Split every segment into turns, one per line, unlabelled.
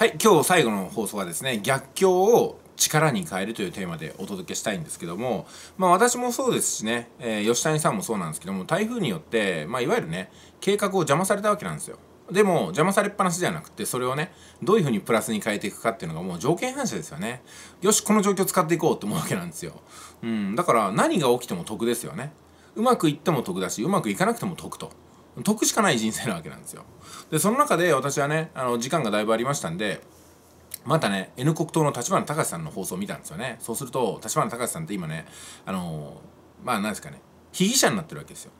はい今日最後の放送はですね逆境を力に変えるというテーマでお届けしたいんですけども、まあ、私もそうですしね、えー、吉谷さんもそうなんですけども台風によって、まあ、いわゆるね計画を邪魔されたわけなんですよ。でも邪魔されっぱなしじゃなくてそれをねどういうふうにプラスに変えていくかっていうのがもう条件反射ですよねよしこの状況使っていこうって思うわけなんですよ、うん、だから何が起きても得ですよねうまくいっても得だしうまくいかなくても得と得しかない人生なわけなんですよ。で、その中で私はね、あの、時間がだいぶありましたんで、またね、N 国党の立花隆さんの放送を見たんですよね。そうすると、立花隆さんって今ね、あのー、まあ何ですかね、被疑者になってるわけですよ。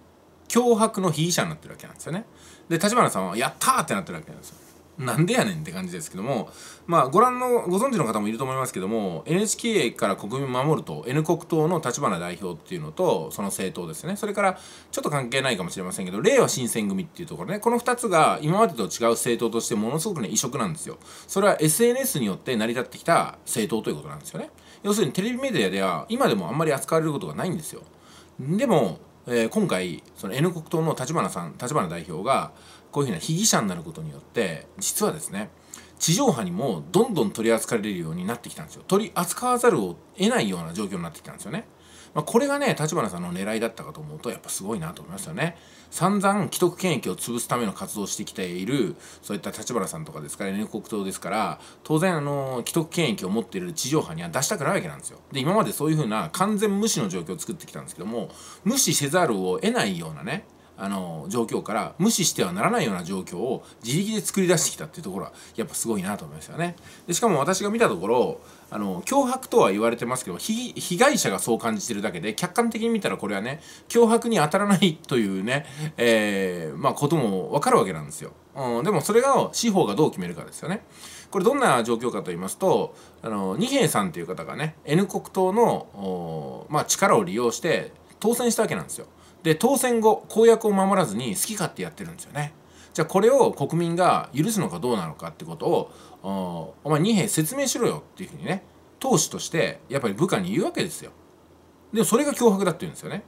脅迫の被疑者になってるわけなんですよね。で、立花さんは、やったーってなってるわけなんですよ。なんでやねんって感じですけども、まあ、ご覧のご存知の方もいると思いますけども NHK から国民を守ると N 国党の立花代表っていうのとその政党ですねそれからちょっと関係ないかもしれませんけど令和新選組っていうところねこの2つが今までと違う政党としてものすごくね異色なんですよそれは SNS によって成り立ってきた政党ということなんですよね要するにテレビメディアでは今でもあんまり扱われることがないんですよでもえー、今回その N 国党の立花さん立花代表がこういうふうな被疑者になることによって実はですね地上波にもどんどん取り扱われるようになってきたんですよ取り扱わざるを得ないような状況になってきたんですよね。まあ、これがね立花さんの狙いだったかと思うとやっぱすごいなと思いますよね散々既得権益を潰すための活動をしてきているそういった立花さんとかですから N 国党ですから当然あの既得権益を持っている地上波には出したくないわけなんですよで今までそういうふうな完全無視の状況を作ってきたんですけども無視せざるを得ないようなねあの状況から無視してはならないような状況を自力で作り出してきたっていうところはやっぱすごいなと思いますよね。でしかも私が見たところあの脅迫とは言われてますけど被害者がそう感じてるだけで客観的に見たらこれはね脅迫に当たらないというね、えー、まあ、ことも分かるわけなんですよ。うん、でもそれが司法がどう決めるかですよね。これどんな状況かと言いますとあの二平さんという方がね N 国党の、まあ、力を利用して当選したわけなんですよ。で当選後公約を守らずに好き勝手やってるんですよねじゃあこれを国民が許すのかどうなのかってことをお前二兵説明しろよっていうふうにね投首としてやっぱり部下に言うわけですよでもそれが脅迫だって言うんですよね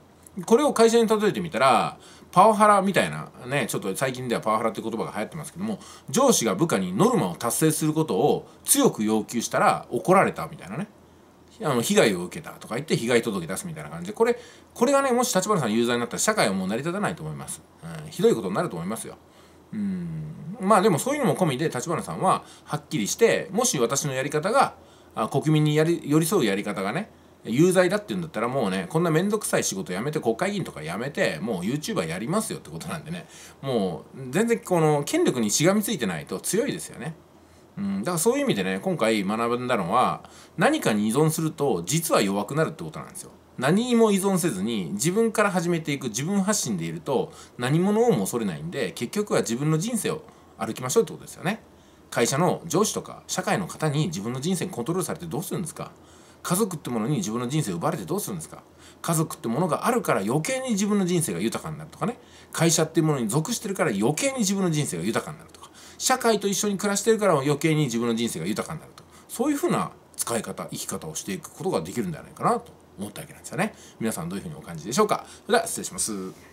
これを会社に例えてみたらパワハラみたいなねちょっと最近ではパワハラって言葉が流行ってますけども上司が部下にノルマを達成することを強く要求したら怒られたみたいなねあの被害を受けたとか言って被害届出すみたいな感じでこれこれがねもし立花さん有罪になったら社会はもう成り立たないと思います、うん、ひどいことになると思いますようんまあでもそういうのも込みで立花さんははっきりしてもし私のやり方が国民にやり寄り添うやり方がね有罪だって言うんだったらもうねこんな面倒くさい仕事やめて国会議員とかやめてもう YouTuber やりますよってことなんでねもう全然この権力にしがみついてないと強いですよね。うん、だからそういう意味でね今回学んだのは何かに依存すると実は弱くなるってことなんですよ。何にも依存せずに自分から始めていく自分発信でいると何者をも恐れないんで結局は自分の人生を歩きましょうってことですよね。会社の上司とか社会の方に自分の人生コントロールされてどうするんですか家族ってものに自分の人生を奪われてどうするんですか家族ってものがあるから余計に自分の人生が豊かになるとかね会社っていうものに属してるから余計に自分の人生が豊かになるとか社会と一緒に暮らしてるから余計に自分の人生が豊かになるとそういうふうな使い方生き方をしていくことができるんではないかなと思ったわけなんですよね皆さんどういうふうにお感じでしょうかそれでは失礼します